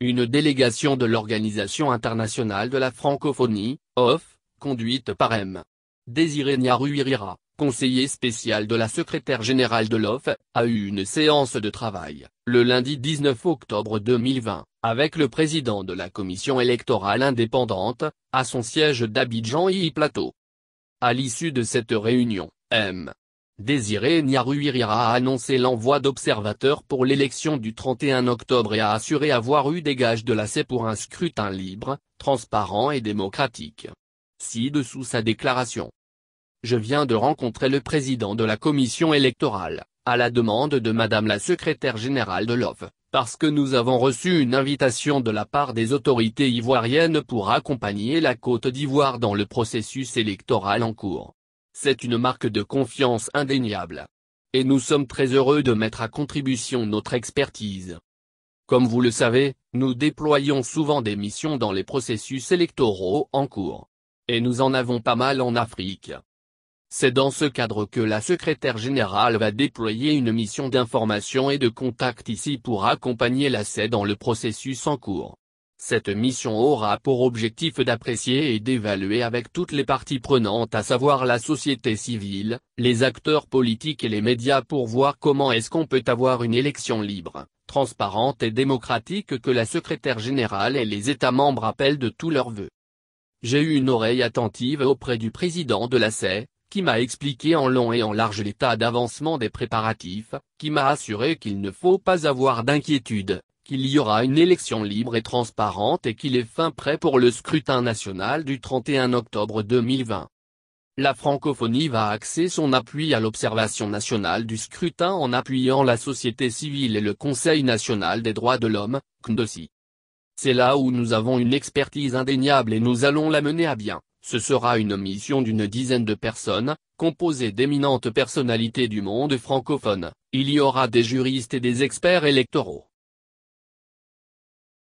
Une délégation de l'Organisation internationale de la francophonie, OF, conduite par M. Désiré Irira, conseiller spécial de la secrétaire générale de l'OF, a eu une séance de travail, le lundi 19 octobre 2020, avec le président de la commission électorale indépendante, à son siège d'Abidjan i Plateau. À l'issue de cette réunion, M. Désiré N'Yaruirira a annoncé l'envoi d'observateurs pour l'élection du 31 octobre et a assuré avoir eu des gages de la pour un scrutin libre, transparent et démocratique. Ci-dessous sa déclaration. Je viens de rencontrer le président de la commission électorale, à la demande de Madame la secrétaire générale de l'OV, parce que nous avons reçu une invitation de la part des autorités ivoiriennes pour accompagner la Côte d'Ivoire dans le processus électoral en cours. C'est une marque de confiance indéniable. Et nous sommes très heureux de mettre à contribution notre expertise. Comme vous le savez, nous déployons souvent des missions dans les processus électoraux en cours. Et nous en avons pas mal en Afrique. C'est dans ce cadre que la secrétaire générale va déployer une mission d'information et de contact ici pour accompagner la l'ACE dans le processus en cours. Cette mission aura pour objectif d'apprécier et d'évaluer avec toutes les parties prenantes à savoir la société civile, les acteurs politiques et les médias pour voir comment est-ce qu'on peut avoir une élection libre, transparente et démocratique que la secrétaire générale et les États membres appellent de tous leurs vœux. J'ai eu une oreille attentive auprès du président de la e, qui m'a expliqué en long et en large l'état d'avancement des préparatifs, qui m'a assuré qu'il ne faut pas avoir d'inquiétude, qu'il y aura une élection libre et transparente et qu'il est fin prêt pour le scrutin national du 31 octobre 2020. La francophonie va axer son appui à l'observation nationale du scrutin en appuyant la société civile et le Conseil national des droits de l'homme, aussi C'est là où nous avons une expertise indéniable et nous allons la mener à bien. Ce sera une mission d'une dizaine de personnes, composée d'éminentes personnalités du monde francophone. Il y aura des juristes et des experts électoraux.